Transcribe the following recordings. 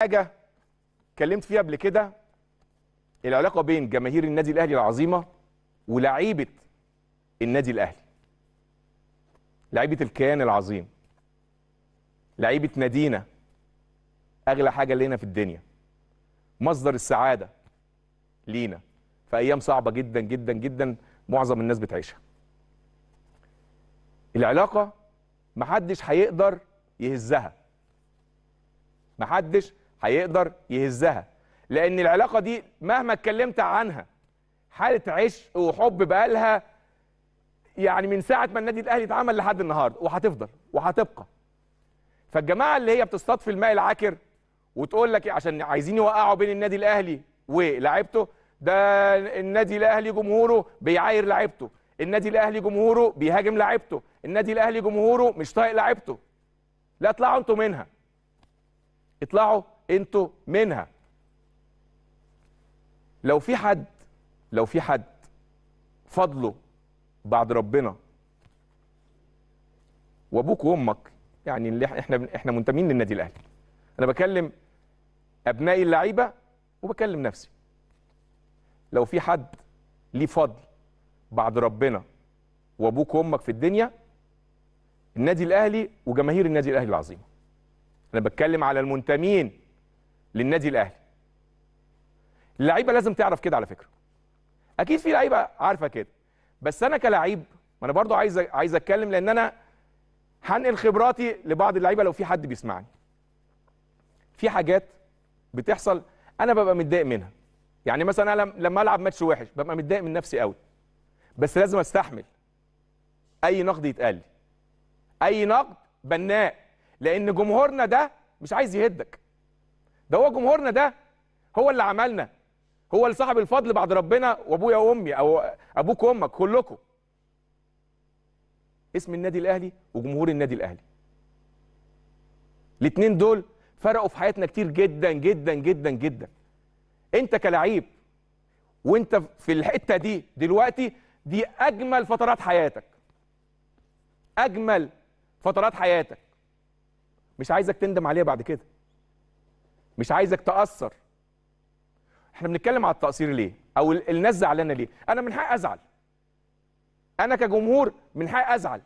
حاجه اتكلمت فيها قبل كده العلاقه بين جماهير النادي الاهلي العظيمه ولعيبه النادي الاهلي لعيبه الكيان العظيم لعيبه نادينا اغلى حاجه لينا في الدنيا مصدر السعاده لينا في ايام صعبه جدا جدا جدا معظم الناس بتعيشها العلاقه محدش هيقدر يهزها محدش هيقدر يهزها لان العلاقه دي مهما اتكلمت عنها حاله عشق وحب بقالها يعني من ساعه ما النادي الاهلي اتعمل لحد النهارده وهتفضل وهتبقى فالجماعه اللي هي بتصطاد في الماء العكر وتقول لك إيه، عشان عايزين يوقعوا بين النادي الاهلي ولاعيبته ده النادي الاهلي جمهوره بيعاير لعيبته النادي الاهلي جمهوره بيهاجم لعيبته النادي الاهلي جمهوره مش طايق لعيبته لا اطلعوا انتوا منها اطلعوا انتوا منها لو في حد لو في حد فضله بعد ربنا وابوك وامك يعني اللي احنا احنا منتمين للنادي الاهلي انا بكلم ابنائي اللعيبه وبكلم نفسي لو في حد ليه فضل بعد ربنا وابوك وامك في الدنيا النادي الاهلي وجماهير النادي الاهلي العظيمه انا بتكلم على المنتمين للنادي الاهلي اللعيبه لازم تعرف كده على فكره اكيد في لعيبه عارفه كده بس انا كلاعب ما انا برضو عايز عايز اتكلم لان انا هنقل خبراتي لبعض اللعيبه لو في حد بيسمعني في حاجات بتحصل انا ببقى متضايق منها يعني مثلا انا لما العب ماتش وحش ببقى متضايق من نفسي قوي بس لازم استحمل اي نقد يتقال لي اي نقد بناء لان جمهورنا ده مش عايز يهدك ده هو جمهورنا ده هو اللي عملنا هو اللي صاحب الفضل بعد ربنا وابويا وامي او ابوك وامك كلكم اسم النادي الاهلي وجمهور النادي الاهلي الاثنين دول فرقوا في حياتنا كتير جدا جدا جدا جدا انت كلعيب وانت في الحته دي دلوقتي دي اجمل فترات حياتك اجمل فترات حياتك مش عايزك تندم عليها بعد كده مش عايزك تاثر احنا بنتكلم على التقصير ليه او الناس زعلانه ليه انا من حقي ازعل انا كجمهور من حقي ازعل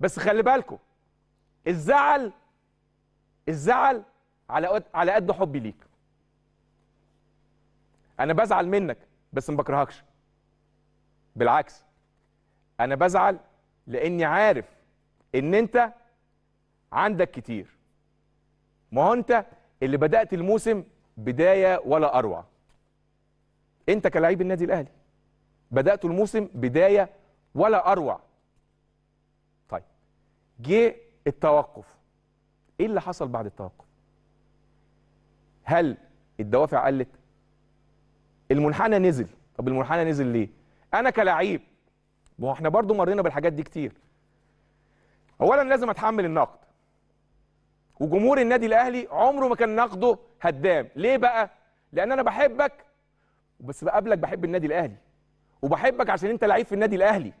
بس خلي بالكم الزعل الزعل على قد على قد حبي ليك انا بزعل منك بس ما بكرهكش بالعكس انا بزعل لاني عارف ان انت عندك كتير ما هو انت اللي بدات الموسم بدايه ولا اروع انت كلاعب النادي الاهلي بدات الموسم بدايه ولا اروع طيب جه التوقف ايه اللي حصل بعد التوقف هل الدوافع قلت المنحنى نزل طب المنحنى نزل ليه انا كلاعب ما احنا برضو مرينا بالحاجات دي كتير اولا لازم اتحمل النقد وجمهور النادي الاهلي عمره ما كان نقده هدام ليه بقى لان انا بحبك بس بقابلك بحب النادي الاهلي وبحبك عشان انت لعيب في النادي الاهلي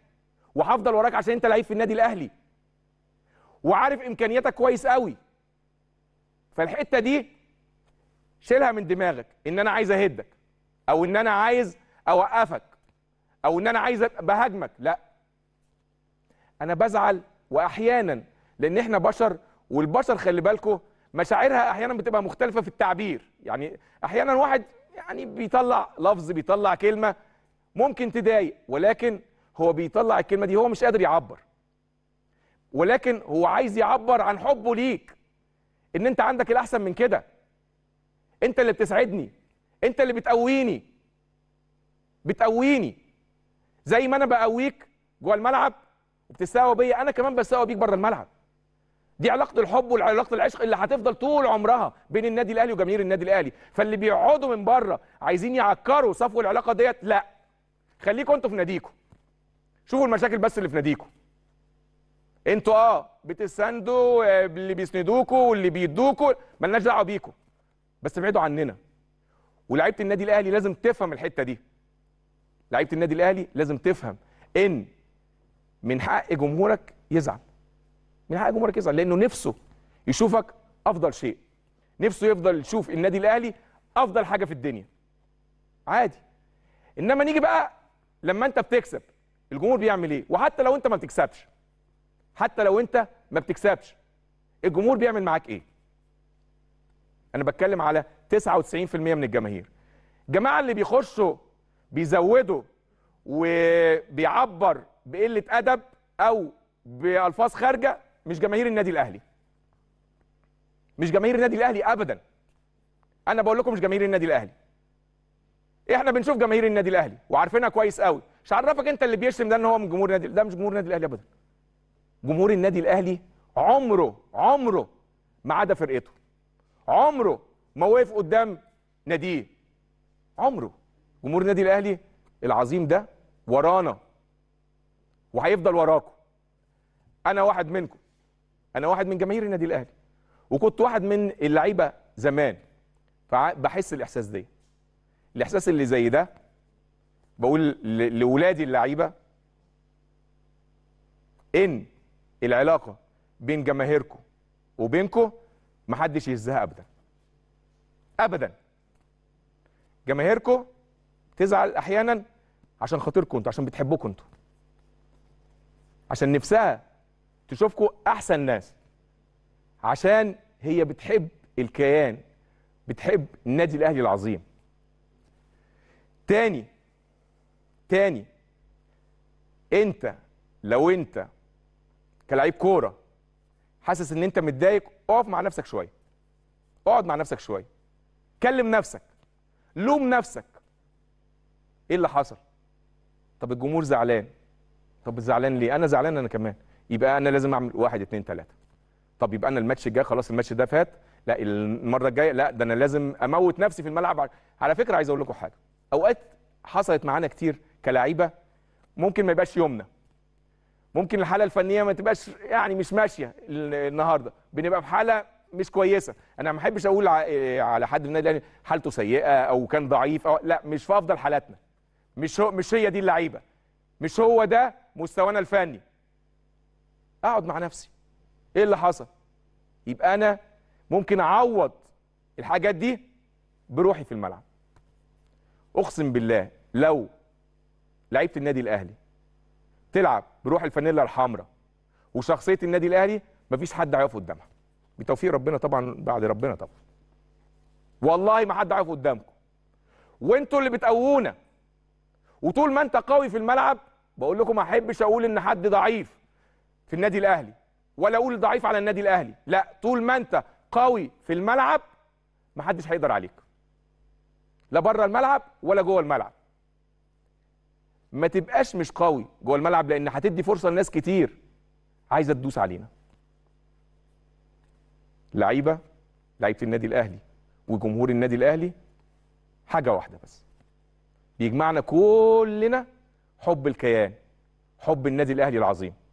وهفضل وراك عشان انت لعيب في النادي الاهلي وعارف امكانياتك كويس قوي فالحته دي شيلها من دماغك ان انا عايز اهدك او ان انا عايز اوقفك او ان انا عايز بهاجمك لا انا بزعل واحيانا لان احنا بشر والبشر خلي بالكم مشاعرها احيانا بتبقى مختلفه في التعبير يعني احيانا واحد يعني بيطلع لفظ بيطلع كلمه ممكن تضايق ولكن هو بيطلع الكلمه دي هو مش قادر يعبر ولكن هو عايز يعبر عن حبه ليك ان انت عندك الاحسن من كده انت اللي بتسعدني انت اللي بتقويني بتقويني زي ما انا بقويك جوه الملعب وبتساوي بيا انا كمان بساوي بيك بره الملعب دي علاقه الحب وعلاقه العشق اللي هتفضل طول عمرها بين النادي الاهلي وجماهير النادي الاهلي فاللي بيقعدوا من بره عايزين يعكروا صفو العلاقه ديت لا خليكم انتوا في ناديكم شوفوا المشاكل بس اللي في ناديكم انتوا اه بتساندوا آه، اللي بيسندوكوا واللي بيدوكوا ملناش دعوه بيكم بس ابعدوا عننا ولاعيبه النادي الاهلي لازم تفهم الحته دي لعيبه النادي الاهلي لازم تفهم ان من حق جمهورك يزعل من حق جمهور كيزر لانه نفسه يشوفك افضل شيء نفسه يفضل يشوف النادي الاهلي افضل حاجه في الدنيا عادي انما نيجي بقى لما انت بتكسب الجمهور بيعمل ايه وحتى لو انت ما بتكسبش حتى لو انت ما بتكسبش الجمهور بيعمل معاك ايه انا بتكلم على 99% من الجماهير الجماعه اللي بيخشوا بيزودوا وبيعبر بقله ادب او بالفاظ خارجه مش جماهير النادي الاهلي مش جماهير النادي الاهلي ابدا انا بقول لكم مش جماهير النادي الاهلي احنا بنشوف جماهير النادي الاهلي وعارفينها كويس قوي مش عرفك انت اللي بيشتم ده ان هو من جمهور النادي ده مش جمهور النادي الاهلي ابدا جمهور النادي الاهلي عمره عمره ما عدا فرقته عمره ما وقف قدام ناديه عمره جمهور النادي الاهلي العظيم ده ورانا وهيفضل وراكم انا واحد منكم انا واحد من جماهير النادي الاهلي وكنت واحد من اللعيبه زمان فبحس الاحساس ده الاحساس اللي زي ده بقول لاولادي اللعيبه ان العلاقه بين جماهيركم وبينكم محدش يهزها ابدا ابدا جماهيركم تزعل احيانا عشان خاطركم انتوا عشان بتحبوكم انتوا عشان نفسها تشوفكم احسن ناس عشان هي بتحب الكيان بتحب النادي الاهلي العظيم تاني تاني انت لو انت كلاعب كوره حاسس ان انت متضايق اقف مع نفسك شويه اقعد مع نفسك شويه كلم نفسك لوم نفسك ايه اللي حصل طب الجمهور زعلان طب زعلان ليه انا زعلان انا كمان يبقى انا لازم اعمل واحد اثنين ثلاثه طب يبقى انا الماتش الجاي خلاص الماتش ده فات لا المره الجايه لا ده انا لازم اموت نفسي في الملعب على فكره عايز اقول لكم حاجه اوقات حصلت معانا كتير كلاعيبه ممكن ما يبقاش يومنا ممكن الحاله الفنيه ما تبقاش يعني مش ماشيه النهارده بنبقى في حاله مش كويسه انا ما احبش اقول على حد من الاهلي يعني حالته سيئه او كان ضعيف أو لا مش في افضل حالاتنا مش هو مش هي دي اللعيبه مش هو ده مستوانا الفني اقعد مع نفسي ايه اللي حصل يبقى انا ممكن اعوض الحاجات دي بروحي في الملعب اقسم بالله لو لعيبه النادي الاهلي تلعب بروح الفانيلا الحمراء وشخصيه النادي الاهلي مفيش حد هيقف قدامها بتوفيق ربنا طبعا بعد ربنا طبعا والله ما حد هيقف قدامكم وانتوا اللي بتقوونا وطول ما انت قوي في الملعب بقول لكم ما احبش اقول ان حد ضعيف في النادي الاهلي ولا اقول ضعيف على النادي الاهلي لا طول ما انت قوي في الملعب محدش هيقدر عليك لا بره الملعب ولا جوه الملعب ما تبقاش مش قوي جوه الملعب لان هتدي فرصه لناس كتير عايزه تدوس علينا لعيبه لعيبه النادي الاهلي وجمهور النادي الاهلي حاجه واحده بس بيجمعنا كلنا حب الكيان حب النادي الاهلي العظيم